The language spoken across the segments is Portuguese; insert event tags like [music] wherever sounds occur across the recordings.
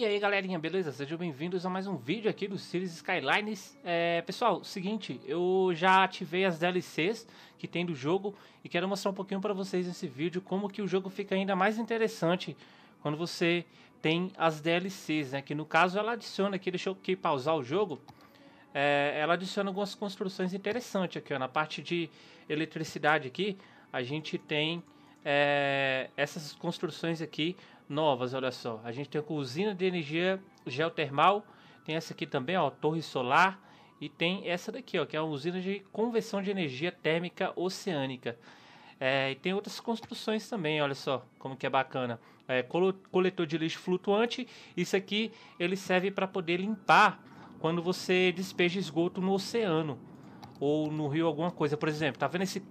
E aí galerinha, beleza? Sejam bem-vindos a mais um vídeo aqui do Series Skylines é, Pessoal, seguinte, eu já ativei as DLCs que tem do jogo E quero mostrar um pouquinho para vocês nesse vídeo Como que o jogo fica ainda mais interessante Quando você tem as DLCs, né? Que no caso ela adiciona aqui, deixa eu pausar o jogo é, Ela adiciona algumas construções interessantes aqui, ó Na parte de eletricidade aqui, a gente tem é, essas construções aqui novas, olha só. A gente tem a usina de energia geotermal, tem essa aqui também, ó, torre solar, e tem essa daqui, ó, que é a usina de conversão de energia térmica oceânica. É, e tem outras construções também, olha só como que é bacana. É, coletor de lixo flutuante, isso aqui ele serve para poder limpar quando você despeja esgoto no oceano ou no rio alguma coisa. Por exemplo, tá vendo esse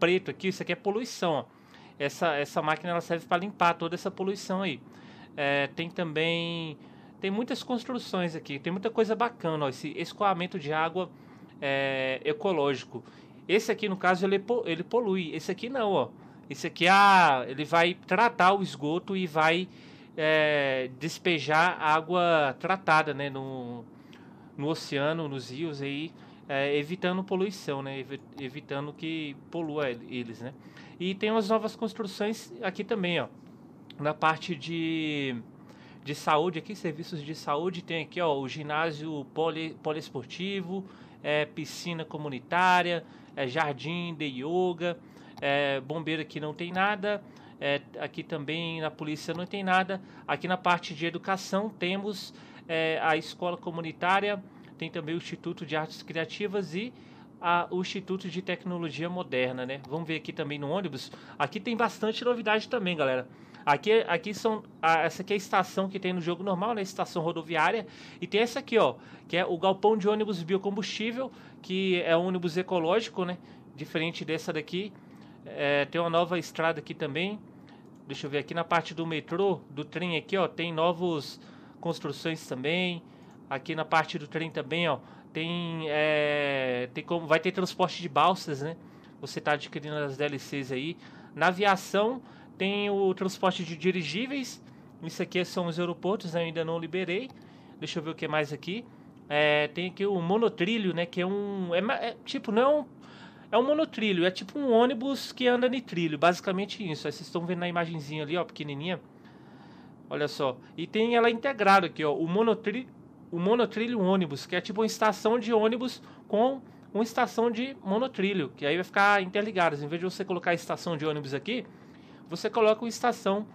preto aqui? Isso aqui é poluição, ó essa, essa máquina ela serve para limpar toda essa poluição aí. É, tem também tem muitas construções aqui, tem muita coisa bacana, ó, esse escoamento de água é, ecológico. Esse aqui, no caso, ele, é ele polui. Esse aqui não, ó. Esse aqui, ah, ele vai tratar o esgoto e vai é, despejar água tratada, né, no, no oceano, nos rios aí é, evitando poluição, né? evitando que polua eles, né? E tem umas novas construções aqui também, ó, na parte de, de saúde aqui, serviços de saúde, tem aqui ó, o ginásio poli, poliesportivo, é, piscina comunitária, é, jardim de yoga, é, bombeiro aqui não tem nada, é, aqui também na polícia não tem nada. Aqui na parte de educação temos é, a escola comunitária, tem também o Instituto de Artes Criativas e a, o Instituto de Tecnologia Moderna, né? Vamos ver aqui também no ônibus. Aqui tem bastante novidade também, galera. Aqui, aqui são. A, essa aqui é a estação que tem no jogo normal, né? Estação rodoviária. E tem essa aqui, ó. Que é o galpão de ônibus biocombustível, que é um ônibus ecológico, né? Diferente dessa daqui. É, tem uma nova estrada aqui também. Deixa eu ver aqui na parte do metrô, do trem aqui, ó. Tem novos construções também. Aqui na parte do trem também, ó, tem, é, tem como vai ter transporte de balsas, né? Você tá adquirindo as DLCs aí. Na aviação tem o transporte de dirigíveis. Isso aqui são os aeroportos, né? eu ainda não liberei. Deixa eu ver o que mais aqui. É, tem aqui o monotrilho, né? Que é um. É, é, tipo, não é um. É um monotrilho, é tipo um ônibus que anda em trilho, basicamente isso. Aí vocês estão vendo na imagenzinha ali, ó, pequenininha. Olha só. E tem ela integrada aqui, ó. O monotrilho, o monotrilho ônibus, que é tipo uma estação de ônibus com uma estação de monotrilho, que aí vai ficar interligado. Em vez de você colocar a estação de ônibus aqui, você coloca uma estação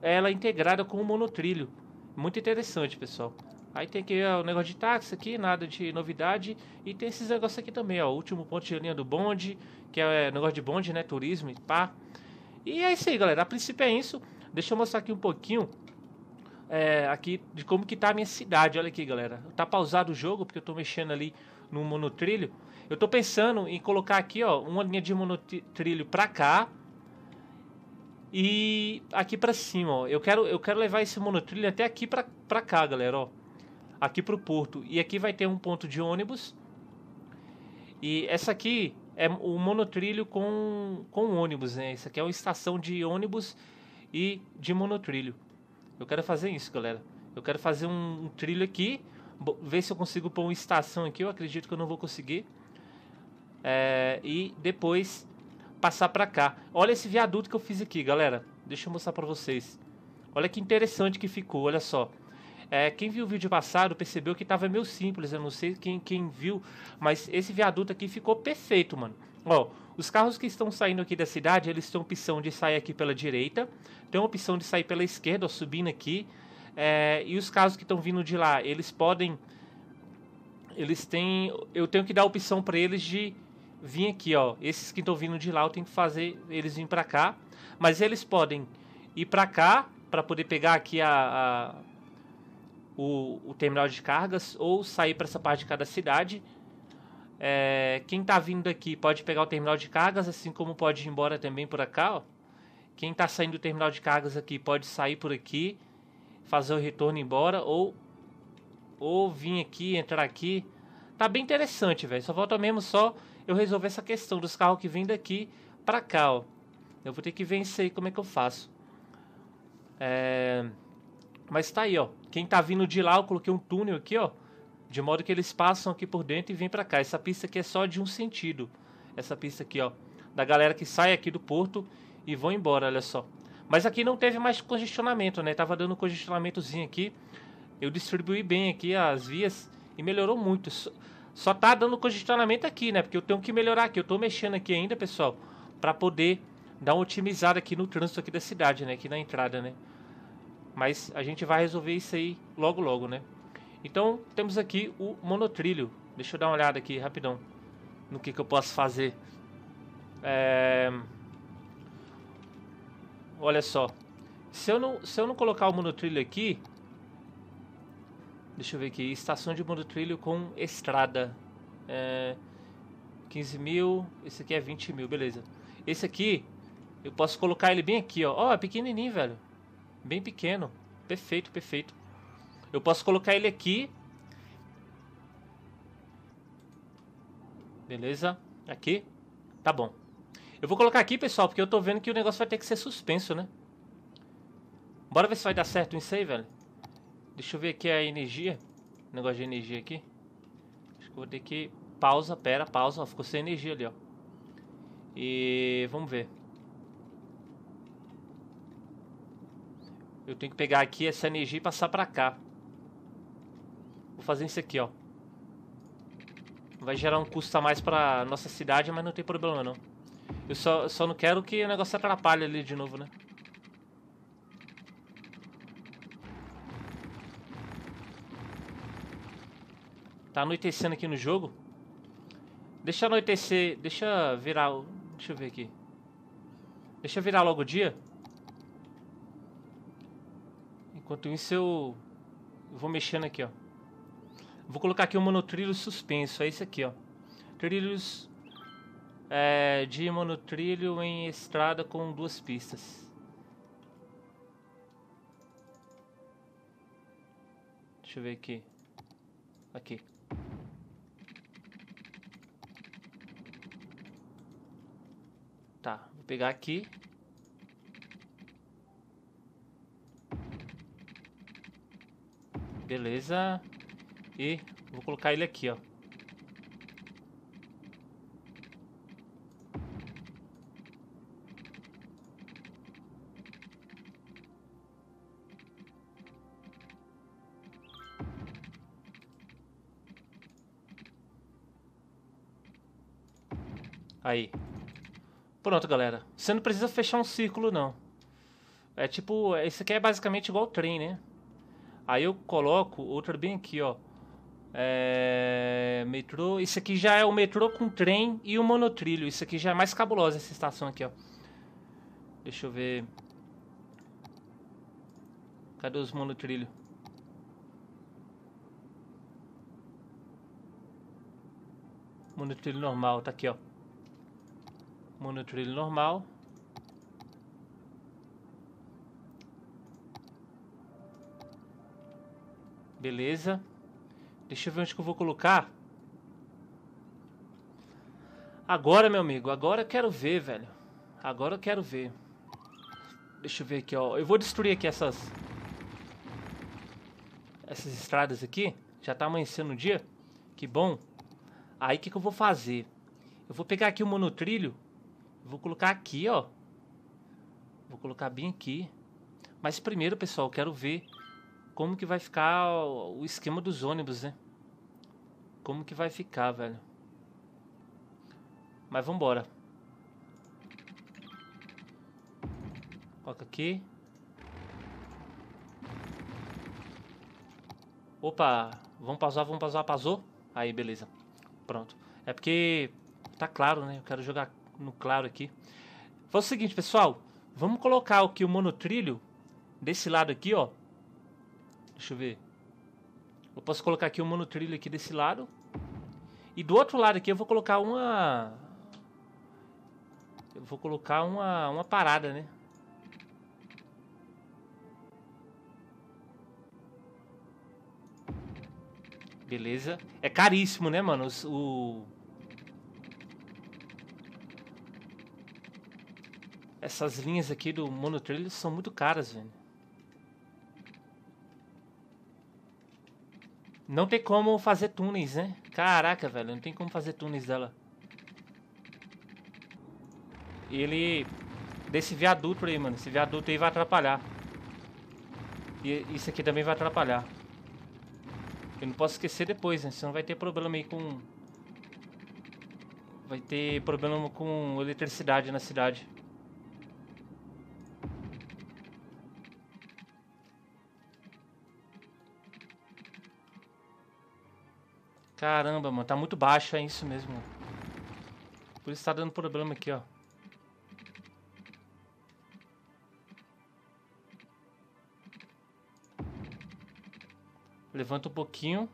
ela integrada com o monotrilho. Muito interessante, pessoal. Aí tem aqui o negócio de táxi aqui, nada de novidade. E tem esses negócios aqui também, ó. O último ponto de linha do bonde, que é, é negócio de bonde, né? Turismo e pá. E é isso aí, galera. A princípio é isso. Deixa eu mostrar aqui um pouquinho é, aqui de como que tá a minha cidade. Olha aqui, galera. Tá pausado o jogo porque eu tô mexendo ali no monotrilho. Eu tô pensando em colocar aqui, ó, uma linha de monotrilho para cá e aqui para cima, ó. Eu quero eu quero levar esse monotrilho até aqui para para cá, galera, ó. Aqui pro porto. E aqui vai ter um ponto de ônibus. E essa aqui é o monotrilho com com ônibus, né? essa aqui é uma estação de ônibus e de monotrilho. Eu quero fazer isso, galera. Eu quero fazer um, um trilho aqui, ver se eu consigo pôr uma estação aqui. Eu acredito que eu não vou conseguir. É, e depois passar para cá. Olha esse viaduto que eu fiz aqui, galera. Deixa eu mostrar para vocês. Olha que interessante que ficou, olha só. É, quem viu o vídeo passado percebeu que estava meio simples, eu não sei quem, quem viu, mas esse viaduto aqui ficou perfeito, mano. Ó, os carros que estão saindo aqui da cidade, eles têm opção de sair aqui pela direita, tem opção de sair pela esquerda, ó, subindo aqui. É, e os carros que estão vindo de lá, eles podem. Eles têm. Eu tenho que dar opção para eles de vir aqui, ó. Esses que estão vindo de lá, eu tenho que fazer eles virem para cá. Mas eles podem ir para cá para poder pegar aqui a, a o, o, terminal de cargas ou sair para essa parte de cada cidade. É, quem tá vindo aqui pode pegar o terminal de cargas, assim como pode ir embora também por cá, ó. Quem tá saindo do terminal de cargas aqui pode sair por aqui, fazer o retorno embora, ou, ou vir aqui, entrar aqui. Tá bem interessante, velho. Só falta mesmo só eu resolver essa questão dos carros que vêm daqui pra cá, ó. Eu vou ter que vencer como é que eu faço. É... Mas tá aí, ó. Quem tá vindo de lá, eu coloquei um túnel aqui, ó. De modo que eles passam aqui por dentro e vêm para cá. Essa pista aqui é só de um sentido. Essa pista aqui, ó. Da galera que sai aqui do porto e vão embora, olha só. Mas aqui não teve mais congestionamento, né? Tava dando congestionamentozinho aqui. Eu distribuí bem aqui as vias e melhorou muito. Só tá dando congestionamento aqui, né? Porque eu tenho que melhorar aqui. Eu tô mexendo aqui ainda, pessoal, para poder dar uma otimizada aqui no trânsito aqui da cidade, né? Aqui na entrada, né? Mas a gente vai resolver isso aí logo logo, né? Então temos aqui o monotrilho. Deixa eu dar uma olhada aqui rapidão no que, que eu posso fazer. É... Olha só. Se eu, não, se eu não colocar o monotrilho aqui... Deixa eu ver aqui. Estação de monotrilho com estrada. É... 15 mil. Esse aqui é 20 mil, beleza. Esse aqui, eu posso colocar ele bem aqui, ó. Ó, oh, é pequenininho, velho. Bem pequeno. Perfeito, perfeito. Eu posso colocar ele aqui. Beleza? Aqui. Tá bom. Eu vou colocar aqui, pessoal, porque eu tô vendo que o negócio vai ter que ser suspenso, né? Bora ver se vai dar certo isso aí, velho. Deixa eu ver aqui a energia. Negócio de energia aqui. Acho que eu vou ter que... Pausa, pera, pausa. Ó, ficou sem energia ali, ó. E... Vamos ver. Eu tenho que pegar aqui essa energia e passar pra cá. Vou fazer isso aqui, ó. Vai gerar um custo a mais pra nossa cidade, mas não tem problema, não. Eu só, só não quero que o negócio atrapalhe ali de novo, né? Tá anoitecendo aqui no jogo. Deixa anoitecer, deixa virar, deixa eu ver aqui. Deixa virar logo o dia. Enquanto isso eu vou mexendo aqui, ó. Vou colocar aqui um monotrilho suspenso, é esse aqui, ó. Trilhos é, de monotrilho em estrada com duas pistas. Deixa eu ver aqui. Aqui. Tá, vou pegar aqui. Beleza. E vou colocar ele aqui, ó. Aí. Pronto, galera. Você não precisa fechar um círculo, não. É tipo... esse é, aqui é basicamente igual o trem, né? Aí eu coloco outro bem aqui, ó. É, metrô. Isso aqui já é o metrô com trem e o monotrilho. Isso aqui já é mais cabulosa essa estação aqui, ó. Deixa eu ver. Cadê os monotrilhos? Monotrilho normal, tá aqui, ó. Monotrilho normal. Beleza. Deixa eu ver onde que eu vou colocar. Agora, meu amigo, agora eu quero ver, velho. Agora eu quero ver. Deixa eu ver aqui, ó. Eu vou destruir aqui essas... Essas estradas aqui. Já tá amanhecendo o dia. Que bom. Aí, o que, que eu vou fazer? Eu vou pegar aqui o monotrilho. Vou colocar aqui, ó. Vou colocar bem aqui. Mas primeiro, pessoal, eu quero ver como que vai ficar o esquema dos ônibus, né? Como que vai ficar, velho? Mas vambora. Coloca aqui. Opa, vamos pausar, vamos pausar, pausou? Aí, beleza. Pronto. É porque tá claro, né? Eu quero jogar no claro aqui. Faz o seguinte, pessoal. Vamos colocar aqui o monotrilho desse lado aqui, ó. Deixa eu ver. Eu posso colocar aqui um monotrilho aqui desse lado. E do outro lado aqui eu vou colocar uma... Eu vou colocar uma, uma parada, né? Beleza. É caríssimo, né, mano? O... Essas linhas aqui do monotrilho são muito caras, velho. Não tem como fazer túneis, né? Caraca, velho, não tem como fazer túneis dela. ele... Desse viaduto aí, mano. Esse viaduto aí vai atrapalhar. E isso aqui também vai atrapalhar. Eu não posso esquecer depois, né? Senão vai ter problema aí com... Vai ter problema com eletricidade na cidade. Caramba, mano, tá muito baixo, é isso mesmo. Por isso tá dando problema aqui, ó. Levanta um pouquinho.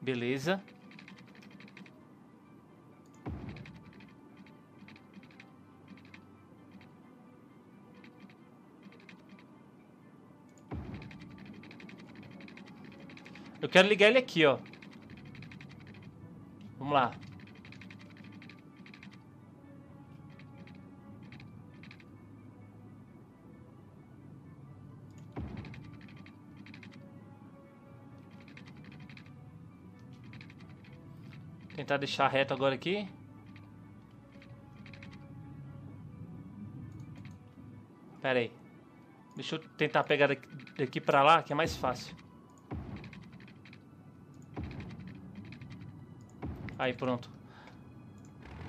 Beleza. Eu quero ligar ele aqui, ó. Vamos lá. Tentar deixar reto agora aqui. Pera aí. Deixa eu tentar pegar daqui, daqui pra lá, que é mais fácil. Aí, pronto.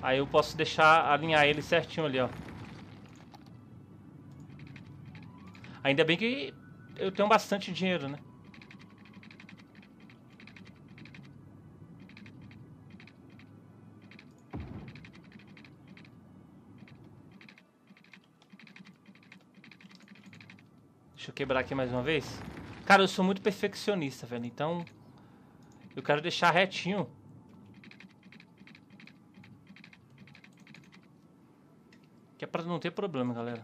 Aí eu posso deixar alinhar ele certinho ali, ó. Ainda bem que eu tenho bastante dinheiro, né? Deixa eu quebrar aqui mais uma vez. Cara, eu sou muito perfeccionista, velho. Então, eu quero deixar retinho É pra não ter problema, galera.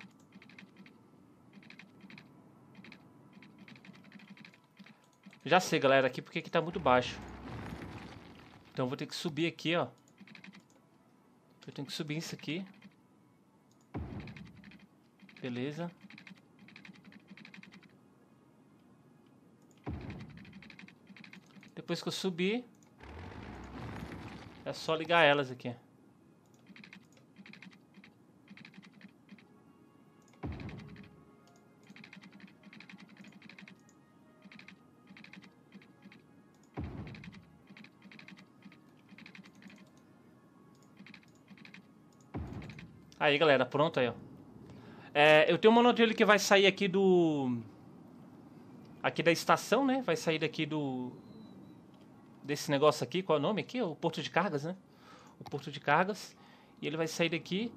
Já sei, galera, aqui porque aqui tá muito baixo. Então eu vou ter que subir aqui, ó. Eu tenho que subir isso aqui. Beleza. Depois que eu subir, é só ligar elas aqui. Aí, galera, pronto aí, ó. É, eu tenho um monodrilho que vai sair aqui do... Aqui da estação, né? Vai sair daqui do... Desse negócio aqui, qual é o nome aqui? O porto de cargas, né? O porto de cargas. E ele vai sair daqui,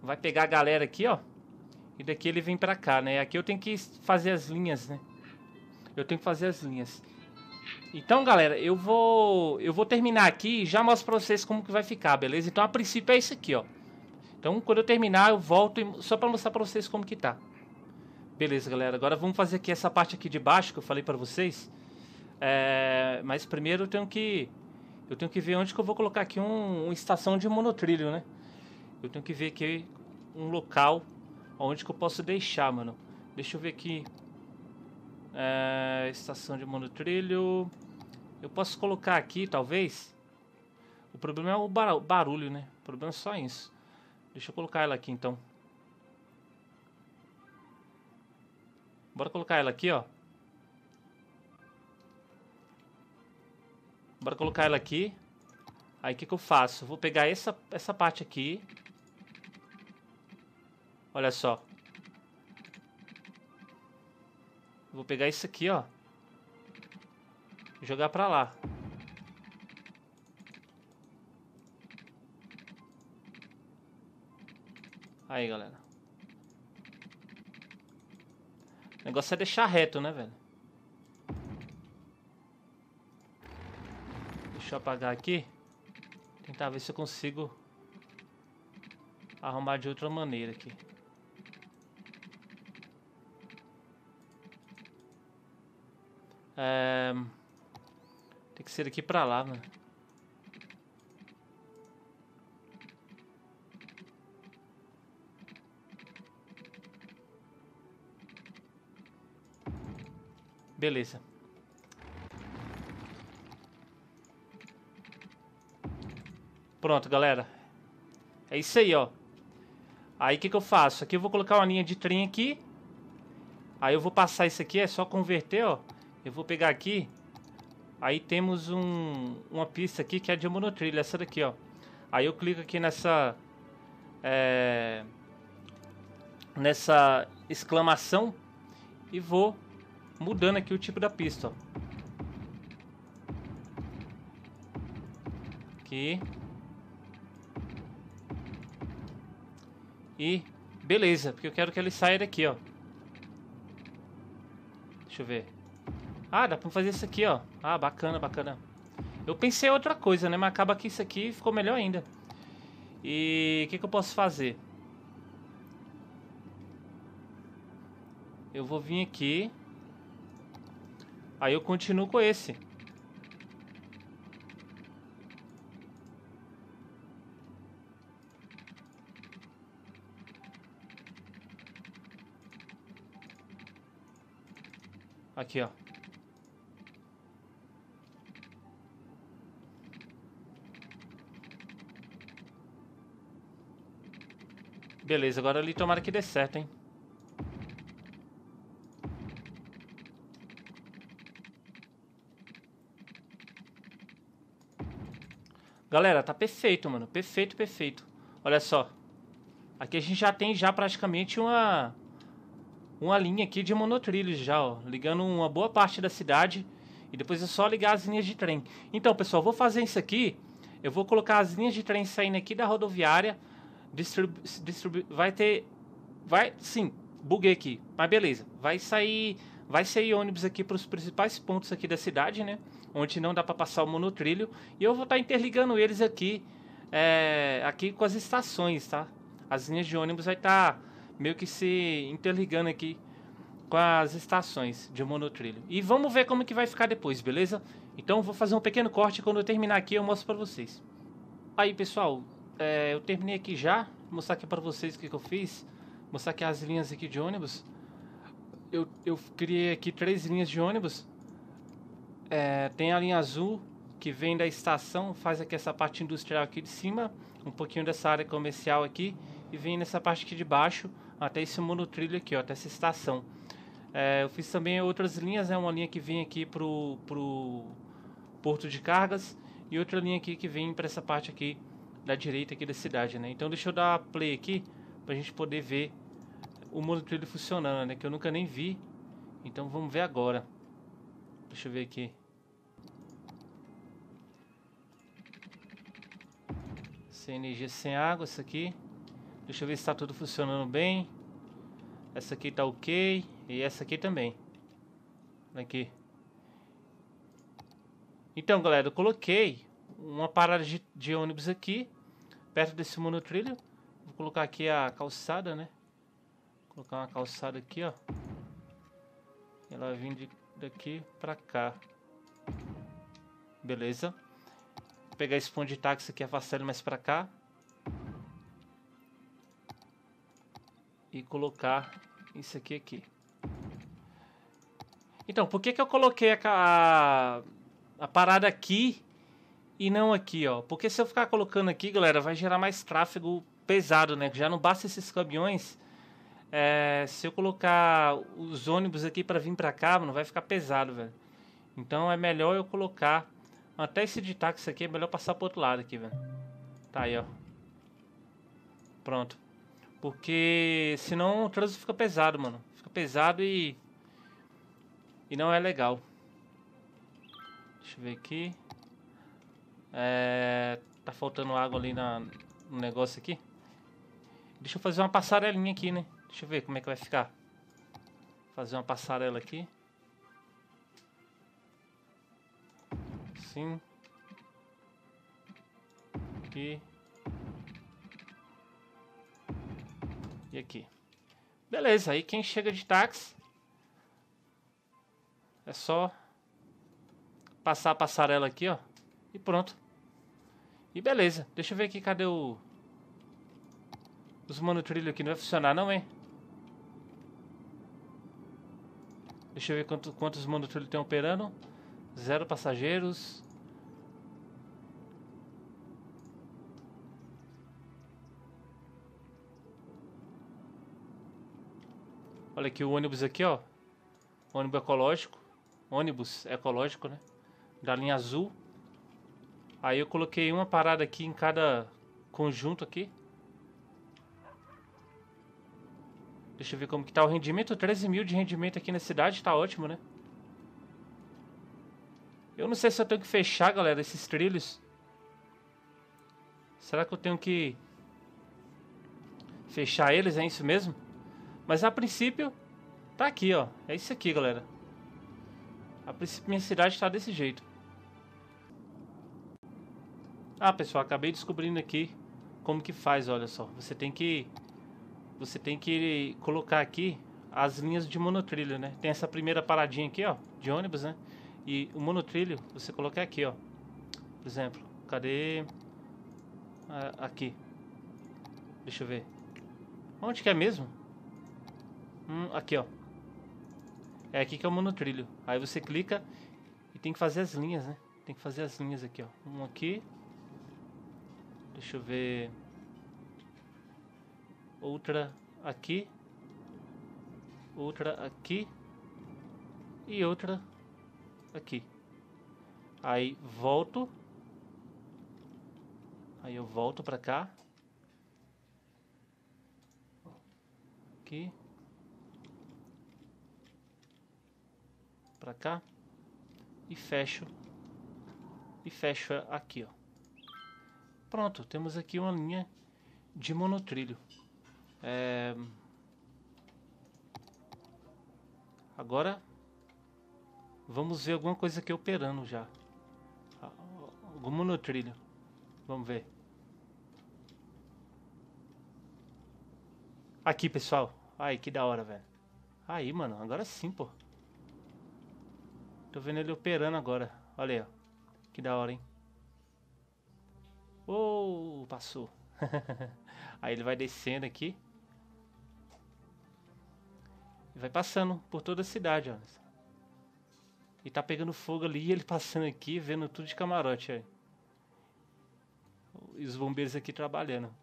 vai pegar a galera aqui, ó. E daqui ele vem pra cá, né? Aqui eu tenho que fazer as linhas, né? Eu tenho que fazer as linhas. Então, galera, eu vou eu vou terminar aqui e já mostro pra vocês como que vai ficar, beleza? Então, a princípio é isso aqui, ó. Então, quando eu terminar, eu volto e, só para mostrar para vocês como que tá. Beleza, galera. Agora vamos fazer aqui essa parte aqui de baixo que eu falei para vocês. É, mas primeiro eu tenho que eu tenho que ver onde que eu vou colocar aqui um, uma estação de monotrilho, né? Eu tenho que ver aqui um local onde que eu posso deixar, mano. Deixa eu ver aqui. É, estação de monotrilho. Eu posso colocar aqui, talvez. O problema é o barulho, né? O problema é só isso. Deixa eu colocar ela aqui então. Bora colocar ela aqui, ó. Bora colocar ela aqui. Aí o que, que eu faço? Vou pegar essa, essa parte aqui. Olha só. Vou pegar isso aqui, ó. E jogar pra lá. Aí, galera. O negócio é deixar reto, né, velho? Deixa eu apagar aqui. Tentar ver se eu consigo arrumar de outra maneira aqui. É... Tem que ser daqui pra lá, mano. Beleza. Pronto, galera. É isso aí, ó. Aí o que, que eu faço? Aqui eu vou colocar uma linha de trem aqui. Aí eu vou passar isso aqui, é só converter, ó. Eu vou pegar aqui. Aí temos um, uma pista aqui que é de monotrilha, essa daqui, ó. Aí eu clico aqui nessa... É, nessa exclamação e vou mudando aqui o tipo da pista. Aqui. E beleza, porque eu quero que ele saia daqui, ó. Deixa eu ver. Ah, dá pra fazer isso aqui, ó. Ah, bacana, bacana. Eu pensei outra coisa, né? Mas acaba que isso aqui ficou melhor ainda. E o que, que eu posso fazer? Eu vou vir aqui. Aí eu continuo com esse. Aqui, ó. Beleza, agora ali tomara que dê certo, hein? Galera, tá perfeito, mano. Perfeito, perfeito. Olha só. Aqui a gente já tem já praticamente uma uma linha aqui de monotrilhos já, ó, ligando uma boa parte da cidade e depois é só ligar as linhas de trem. Então, pessoal, vou fazer isso aqui. Eu vou colocar as linhas de trem saindo aqui da rodoviária, Distribuir, distribu vai ter vai sim, buguei aqui. Mas beleza, vai sair vai sair ônibus aqui para os principais pontos aqui da cidade, né? onde não dá para passar o monotrilho. E eu vou estar tá interligando eles aqui, é, aqui com as estações, tá? As linhas de ônibus vai estar tá meio que se interligando aqui com as estações de monotrilho. E vamos ver como que vai ficar depois, beleza? Então vou fazer um pequeno corte quando eu terminar aqui eu mostro para vocês. Aí pessoal, é, eu terminei aqui já, vou mostrar aqui para vocês o que, que eu fiz, vou mostrar aqui as linhas aqui de ônibus. Eu, eu criei aqui três linhas de ônibus é, tem a linha azul que vem da estação, faz aqui essa parte industrial aqui de cima, um pouquinho dessa área comercial aqui e vem nessa parte aqui de baixo até esse monotrilho aqui, ó, até essa estação. É, eu fiz também outras linhas, é né, uma linha que vem aqui pro, pro porto de cargas e outra linha aqui que vem para essa parte aqui da direita aqui da cidade, né? Então deixa eu dar play aqui para a gente poder ver o monotrilho funcionando, né? Que eu nunca nem vi. Então vamos ver agora. Deixa eu ver aqui. Sem energia, sem água, isso aqui. Deixa eu ver se está tudo funcionando bem. Essa aqui está ok. E essa aqui também. Aqui. Então, galera, eu coloquei uma parada de, de ônibus aqui. Perto desse monotrilho. Vou colocar aqui a calçada, né? Vou colocar uma calçada aqui, ó. Ela vem de daqui pra cá. Beleza. Vou pegar esse ponto de táxi que afasta mais pra cá. E colocar isso aqui aqui. Então, por que, que eu coloquei a, a, a, parada aqui e não aqui, ó? Porque se eu ficar colocando aqui, galera, vai gerar mais tráfego pesado, né? Já não basta esses caminhões é, se eu colocar os ônibus aqui para vir para cá, não vai ficar pesado, velho. Então é melhor eu colocar até esse de táxi aqui, é melhor passar pro outro lado aqui, velho. Tá aí, ó. Pronto. Porque senão o trânsito fica pesado, mano. Fica pesado e e não é legal. Deixa eu ver aqui. É, tá faltando água ali na, no negócio aqui. Deixa eu fazer uma passarelinha aqui, né? Deixa eu ver como é que vai ficar. Fazer uma passarela aqui. sim Aqui. E aqui. Beleza, aí quem chega de táxi é só passar a passarela aqui, ó. E pronto. E beleza. Deixa eu ver aqui, cadê o... Os monotrilhos aqui? Não vai funcionar não, hein? Deixa eu ver quanto, quantos monitores ele tem operando. Zero passageiros. Olha aqui o ônibus aqui, ó. Ônibus ecológico. Ônibus ecológico, né? Da linha azul. Aí eu coloquei uma parada aqui em cada conjunto aqui. Deixa eu ver como que tá o rendimento. 13 mil de rendimento aqui na cidade, tá ótimo, né? Eu não sei se eu tenho que fechar, galera, esses trilhos. Será que eu tenho que fechar eles? É isso mesmo? Mas a princípio, tá aqui, ó. É isso aqui, galera. A princípio, minha cidade tá desse jeito. Ah, pessoal, acabei descobrindo aqui como que faz, olha só. Você tem que você tem que colocar aqui as linhas de monotrilho, né? Tem essa primeira paradinha aqui, ó, de ônibus, né? E o monotrilho você coloca aqui, ó. Por exemplo, cadê? Ah, aqui. Deixa eu ver. Onde que é mesmo? Hum, aqui, ó. É aqui que é o monotrilho. Aí você clica e tem que fazer as linhas, né? Tem que fazer as linhas aqui, ó. Um aqui. Deixa eu ver outra aqui, outra aqui e outra aqui. Aí volto. Aí eu volto para cá. Aqui. Para cá. E fecho. E fecho aqui, ó. Pronto, temos aqui uma linha de monotrilho. É... Agora vamos ver alguma coisa aqui operando já. Algum trilho Vamos ver. Aqui, pessoal. Ai, que da hora, velho. Aí, mano. Agora sim, pô. Tô vendo ele operando agora. Olha aí, ó. Que da hora, hein? Uou, oh, passou. [laughs] aí ele vai descendo aqui. E vai passando por toda a cidade, ó. E tá pegando fogo ali, e [laughs] ele passando aqui, vendo tudo de camarote, aí E os bombeiros aqui trabalhando.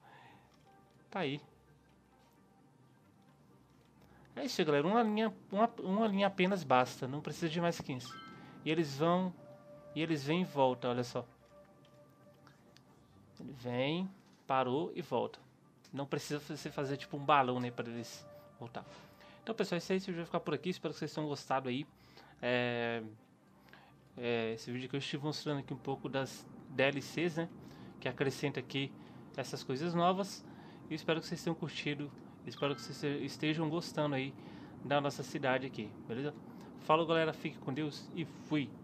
Tá aí. É isso, galera. Uma linha, uma, uma linha apenas basta. Não precisa de mais 15. E eles vão. E eles vêm e voltam, olha só. Ele vem, parou e volta. Não precisa você fazer tipo um balão, né? Pra eles voltar. Então, pessoal, é isso aí. Esse vídeo vai ficar por aqui. Espero que vocês tenham gostado aí. É, é, esse vídeo que eu estive mostrando aqui um pouco das DLCs, né? Que acrescenta aqui essas coisas novas. E espero que vocês tenham curtido. Espero que vocês estejam gostando aí da nossa cidade aqui, beleza? Falou, galera. Fique com Deus e fui!